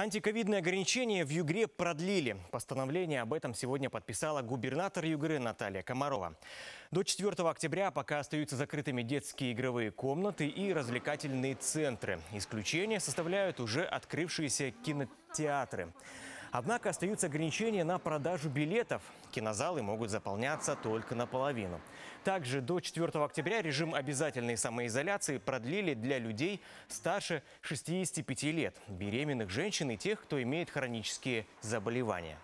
Антиковидные ограничения в Югре продлили. Постановление об этом сегодня подписала губернатор Югры Наталья Комарова. До 4 октября пока остаются закрытыми детские игровые комнаты и развлекательные центры. Исключение составляют уже открывшиеся кинотеатры. Однако остаются ограничения на продажу билетов. Кинозалы могут заполняться только наполовину. Также до 4 октября режим обязательной самоизоляции продлили для людей старше 65 лет, беременных женщин и тех, кто имеет хронические заболевания.